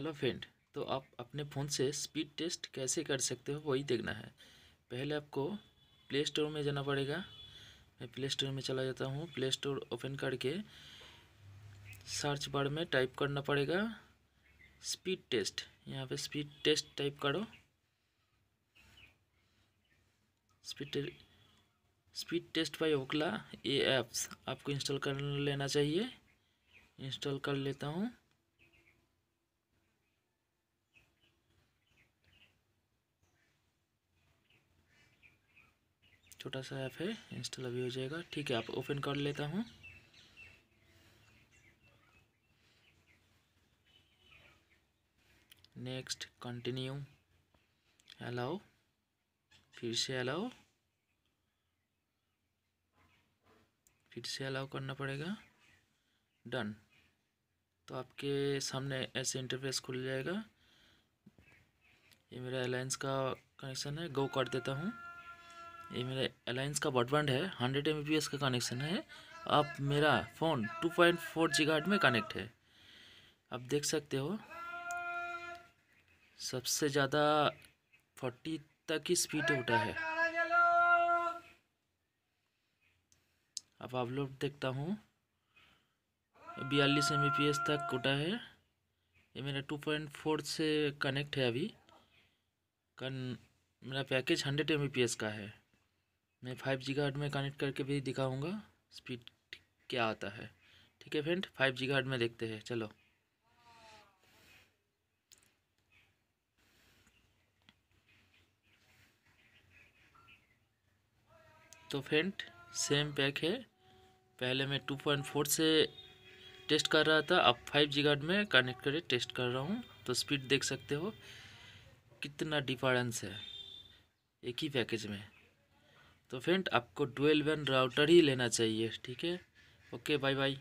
hello friend तो आप अपने फ़ोन से स्पीड टेस्ट कैसे कर सकते हो वही देखना है पहले आपको प्ले स्टोर में जाना पड़ेगा मैं प्ले स्टोर में चला जाता हूँ प्ले स्टोर ओपन करके सर्च बार में टाइप करना पड़ेगा स्पीड टेस्ट यहाँ पे स्पीड टेस्ट टाइप करो speed speed test by Ookla ये ऐप्स आपको इंस्टॉल कर लेना चाहिए इंस्टॉल कर लेता हूँ छोटा सा ऐप है इंस्टॉल अभी हो जाएगा ठीक है आप ओपन कर लेता हूँ नेक्स्ट कंटिन्यू अलाउ फिर से अलाउ फिर से अलाउ करना पड़ेगा डन तो आपके सामने ऐसे इंटरफेस खुल जाएगा ये मेरा अलायंस का कनेक्शन है गो कर देता हूँ ये मेरा अलायंस का ब्रॉडबैंड है हंड्रेड एम का कनेक्शन है अब मेरा phone two point four G में कनेक्ट है आप देख सकते हो सबसे ज़्यादा फोर्टी तक की स्पीड उठा है अब आप लोग देखता हूँ बयालीस एम तक उठा है ये मेरा टू पॉइंट फोर से कनेक्ट है अभी कन मेरा पैकेज हंड्रेड एम का है मैं फाइव जी में कनेक्ट करके भी दिखाऊँगा स्पीड क्या आता है ठीक है फ्रेंड फाइव जी में देखते हैं चलो तो फ्रेंड सेम पैक है पहले मैं टू पॉइंट फोर से टेस्ट कर रहा था अब फाइव जी में कनेक्ट करके टेस्ट कर रहा हूँ तो स्पीड देख सकते हो कितना डिफरेंस है एक ही पैकेज में तो फ्रेंड आपको ट्वेल्व एन राउटर ही लेना चाहिए ठीक है ओके बाय बाय